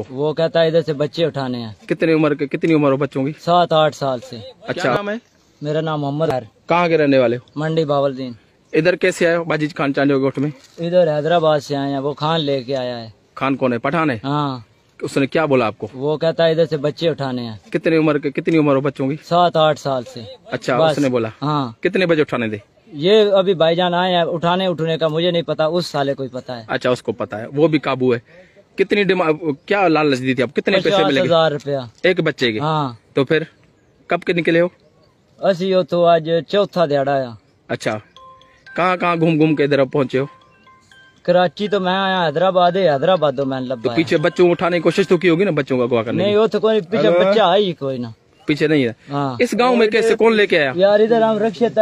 आपको वो कहता है इधर से बच्चे उठाने हैं कितनी उम्र के कितनी उम्र हो बच्चों की सात आठ साल से अच्छा नाम है मेरा नाम मोहम्मद कहाँ के रहने वाले हो मंडी बावल इधर कैसे आये बाजी खान चांदो गोट में इधर हैदराबाद से आए हैं वो खान लेके आया है खान कौन है पठान है हाँ उसने क्या बोला आपको वो कहता है इधर से बच्चे उठाने हैं कितनी उम्र के कितनी उम्र हो बच्चों की सात आठ साल से अच्छा उसने बोला हाँ कितने बजे उठाने थे ये अभी भाईजान आए हैं उठाने उठने का मुझे नहीं पता उस साले को ही पता है अच्छा उसको पता है वो भी काबू है कितनी क्या लालच दी थी आप कितने पैसे मिले हजार रुपया एक बच्चे के हाँ तो फिर कब के निकले हो असी हो तो आज चौथा दिहाड़ा आया अच्छा कहाँ कहाँ घूम घूम के इधर पहुंचे हो कराची तो मैं आया हैदराबाद है हैदराबाद तो मैं लब तो पीछे बच्चों को उठाने की कोशिश तो की होगी ना बच्चों का अगवा करने नहीं वो तो कोई पीछे बच्चा आई कोई ना पीछे नहीं है हाँ। इस गाँव में कैसे कौन लेके आया यार इधर हम रक्षित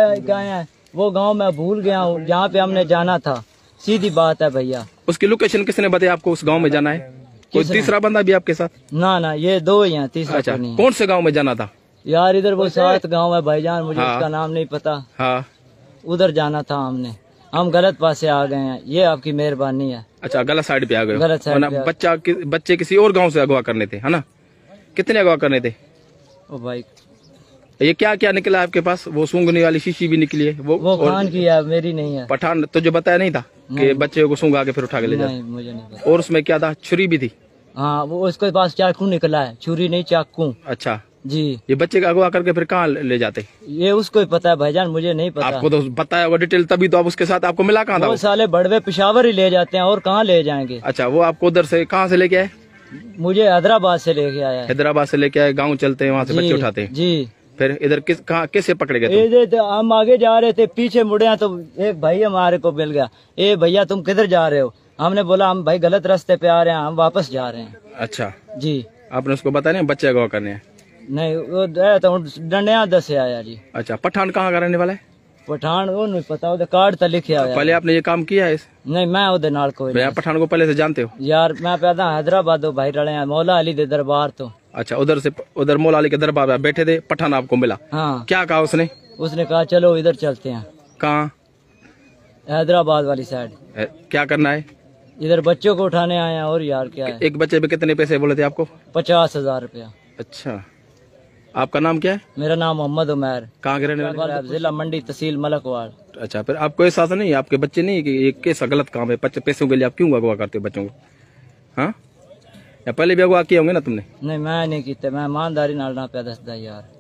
वो गाँव में भूल गया हूँ जहाँ पे हमने जाना था सीधी बात है भैया उसकी लोकेशन किसने बताया आपको उस गाँव में जाना है कोई तीसरा बंदा भी आपके साथ ना ना ये दो ही हैं तीसरा अच्छा कौन से गाँव में जाना था यार इधर वो सात गाँव है भाईजान मुझे हाँ। उसका नाम नहीं पता हाँ उधर जाना था हमने हम गलत पासे आ गए हैं ये आपकी मेहरबानी है अच्छा गलत साइड पे आ गए गलत साइड बच्चा कि, बच्चे किसी और गांव से अगवा करने थे है ना कितने अगवा करने थे ओ भाई ये क्या क्या निकला आपके पास वो सूंघने वाली शीशी भी निकली है वो वो खान की है मेरी नहीं है पठान तो जो बताया नहीं था कि बच्चे को सूंघा के फिर उठा के ले जाए मुझे नहीं और उसमें क्या था छुरी भी थी हाँ वो उसके पास चाकू निकला है छुरी नहीं चाकू अच्छा जी ये बच्चे का अगवा करके फिर कहाँ ले जाते ये उसको ही पता है भाईजान मुझे नहीं पता आपको तो बताया वो डिटेल तभी तो आप उसके साथ आपको मिला कहाँ था वो साले बड़वे पिशावर ही ले जाते हैं और कहाँ ले जाएंगे अच्छा वो आपको उधर से कहाँ से लेके आए मुझे हैदराबाद से लेके आया हैदराबाद से लेके आए गाँव चलते हैं वहाँ से बच्चे उठाते हैं जी फिर इधर किस कहाँ कैसे पकड़े गए तो हम आगे जा रहे थे पीछे मुड़े तो एक भाई हमारे को मिल गया ए भैया तुम किधर जा रहे हो हमने बोला हम भाई गलत रास्ते पे आ रहे हैं हम वापस जा रहे हैं अच्छा जी आपने उसको बताया बच्चे अगवा करने नहीं वो तो डंडिया दस आया जी अच्छा पठान कहाँ का रहने वाला है पठान वो नहीं पता वो तो कार्ड तो लिखे हुआ पहले आपने ये काम किया है नहीं मैं उधर नाल कोई आप पठान को पहले से जानते हो यार मैं पैदा तो हैदराबाद तो भाई रले हैं मौला अली दे दरबार तो अच्छा उधर से उधर मौला अली के दरबार में बैठे थे पठान आपको मिला हाँ क्या कहा उसने उसने कहा चलो इधर चलते हैं कहाँ हैदराबाद वाली साइड क्या करना है इधर बच्चों को उठाने आए हैं और यार क्या है एक बच्चे पे कितने पैसे बोले थे आपको पचास हजार रुपया अच्छा आपका नाम क्या है मेरा नाम मोहम्मद उमैर कहाँ के रहने वाले जिला मंडी तहसील मलकवाड़ अच्छा फिर आपको एहसास नहीं है आपके बच्चे नहीं की ये कैसा गलत काम है पैसों के लिए आप क्यों अगवा करते हो बच्चों को हाँ पहले भी अगवा किए होंगे ना तुमने नहीं मैं नहीं किया मैं ईमानदारी नाल ना पैदा यार